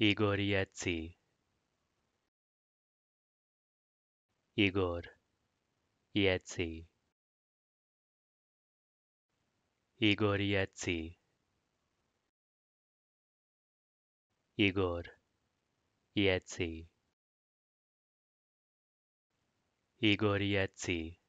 Igorjeci Igor Jeci Igor Jeci Igor Jeci Igor Jeci